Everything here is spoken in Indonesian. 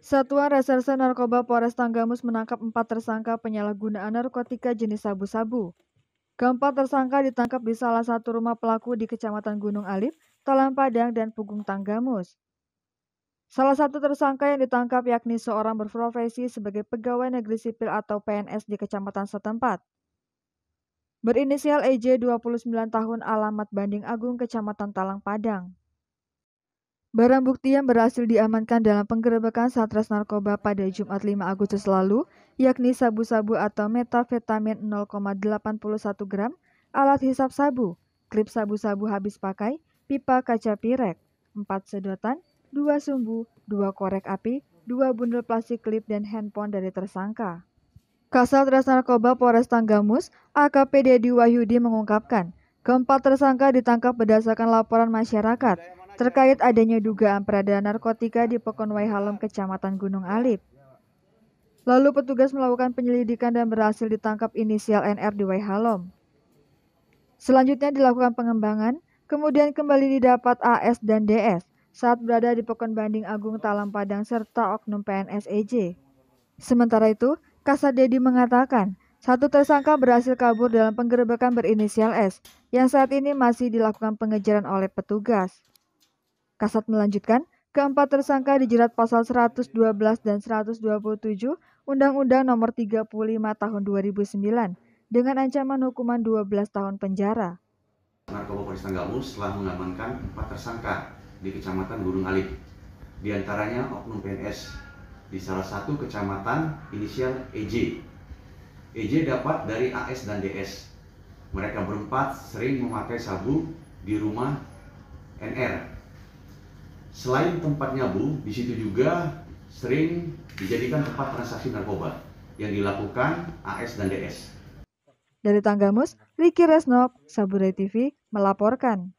Satuan Reserse Narkoba Polres Tanggamus menangkap empat tersangka penyalahgunaan narkotika jenis sabu-sabu. Keempat tersangka ditangkap di salah satu rumah pelaku di Kecamatan Gunung Alip, Talang Padang, dan Pugung Tanggamus. Salah satu tersangka yang ditangkap yakni seorang berprofesi sebagai pegawai negeri sipil atau PNS di kecamatan setempat. Berinisial EJ 29 tahun alamat Banding Agung, Kecamatan Talang Padang. Barang bukti yang berhasil diamankan dalam penggerebekan Satres Narkoba pada Jumat 5 Agustus lalu, yakni sabu-sabu atau metafetamin 0,81 gram, alat hisap sabu, klip sabu-sabu habis pakai, pipa kaca pirek, 4 sedotan, 2 sumbu, 2 korek api, 2 bundel plastik klip dan handphone dari tersangka. Kasat Res Narkoba Polres Tanggamus, AKP Dedi Wahyudi mengungkapkan, keempat tersangka ditangkap berdasarkan laporan masyarakat terkait adanya dugaan peredaran narkotika di pekon Halem, Kecamatan Gunung Alip. Lalu petugas melakukan penyelidikan dan berhasil ditangkap inisial NR di Waihalem. Selanjutnya dilakukan pengembangan, kemudian kembali didapat AS dan DS saat berada di Pekon Banding Agung Talang Padang serta Oknum PNS EJ. Sementara itu, Kasat Dedi mengatakan, satu tersangka berhasil kabur dalam penggerebekan berinisial S yang saat ini masih dilakukan pengejaran oleh petugas. Kasat melanjutkan, keempat tersangka dijerat pasal 112 dan 127 Undang-Undang Nomor 35 Tahun 2009 dengan ancaman hukuman 12 tahun penjara. Narkoba Polres Tanggamus telah mengamankan empat tersangka di Kecamatan Gunung Alit. Di antaranya oknum PNS di salah satu kecamatan inisial EJ. EJ dapat dari AS dan DS. Mereka berempat sering memakai sabu di rumah NR Selain tempat nyabu, di situ juga sering dijadikan tempat transaksi narkoba yang dilakukan AS dan DS. Dari Tanggamus, Riki Resnok, Saburai TV melaporkan.